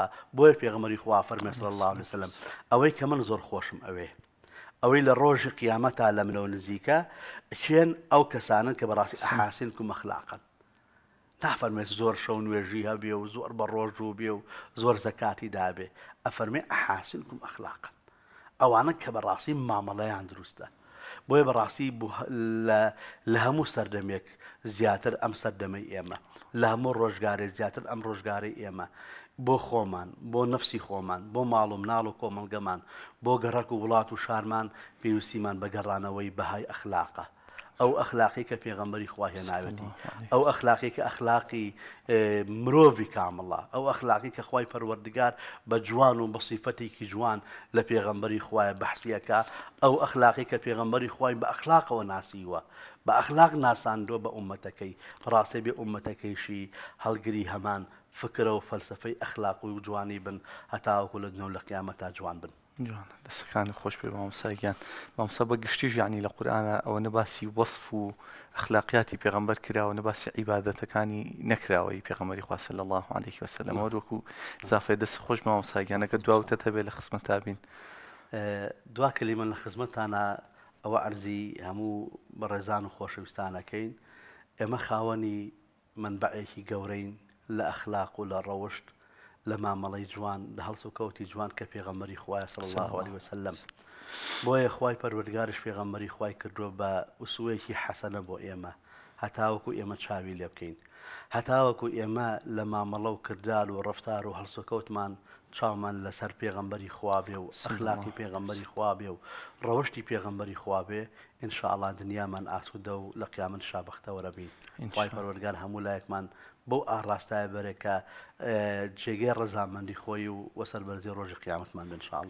حقا بۆیە پێغمەری خوا فەرمێسل الله وسلم ئەوەی کە من زۆر خۆشم ئەوێ ئەوەی لە ڕۆژی قیامەتا لە منەوە نزیکە کێن ئەو کەسانن کە بەڕاستی ئەحاسین و مەخلاقن نافەرمێت زۆر شەو نوێژی هەبێ و زۆر بە ڕۆژ و بێ و زۆر زەکاتی دابێ ئەفەرمێ ئەحاسین و مەخلاقن ئەوانە کە بەڕاستی مامەڵەیان دروستە بۆیە بەڕاستی لە هەموو سەردەمێک زیاتر ئەم سەردەمەی ئێمە لە هەموو ڕۆژگارێک زیاتر ئەم ڕۆژگاری ئێمە بۆ خۆمان بۆ نفسی خۆمان بۆ ماڵم ناڵ و کۆمەلگەمان بۆ گەڕک و وڵات و شارمان پێویستیمان بە گەڕانەوەی بەهای ئەخلاقە ئەو ئەخلاقی کە پێغەمبەری خواهێ ناوێتی ئەو ئەخلاقی کە ئەخلاقی مرۆڤ کامەڵە ئەو ئەخلاقی کە خی پەروەردگار بە جوان و بەسیفەتێکی جوان لە پێغەمبەری خوایە بەحسیەکە ئەو ئەخلاقی کە پێغەمبەری خوای بە ئەخلاقەوە ناسیوە بە ئەخلاق ناساندۆ بە عومەتەکەی ڕاستێ بێ عومەتەکەیشی هەڵگری هەمان فکرە و فەلسفەی ئەخلاق و جوانی بن هەتاوەکو لە دنەوە لە قیامەتا جوان بن. دەسەکانی خۆش پێ مامساگیان مامسا بە گشتیش یعنی لە قورآانە ئەوە نەباسی وەصف و ئەخلاقیاتی پێغمبەر کراوە نەباسی عیباەتەکانی نەکراوەی پێغمەری خواسە لە الله عليهێکی وەسە لە مەوەوەکو زافێ دەست خۆش مامساگیانەکە دواوتە هەبێ لە خزمەتابین دواکە لی من لە خزمەتانە ئەوە ئەرزی هەموو بە ڕێزان و خۆشەویستانەکەین ئێمە خاوەنی منبعێکی گەورەین لە ئەخلاق و لە ڕەوشت لە مامەڵی جوان لە هەڵس و کەوتی جوان کە پێغەمەری خوای سڵ الله عليه وسلم بۆیە خی پەروەرگارش پێغەمەری خی کردووە بە ئوسوەیەکی حەسەنە بۆ ئێمە هەتاوەکو ئێمە چاوی لێ بکەین هەتاوەکو ئێمە لە مامەڵە و کردال و ڕفتار و هەلسوکەوتمان چاومان لەسەر پێغمبەری خوابێ و سەخلاقی پێغمبەری خوابێ و ڕەوەشتی پێغمبەری خوابێ انشاءڵا دنیامان ئاسوودە و لە قیامن شابختەوەرەبی خی پەروەرگار هەموو لایەکمان بەو ئاڕاستای بەرێکە جێگەی ڕزامەندی خۆی و وەسەر بەرزی ڕۆژی قیامەتمان بنشاءڵ.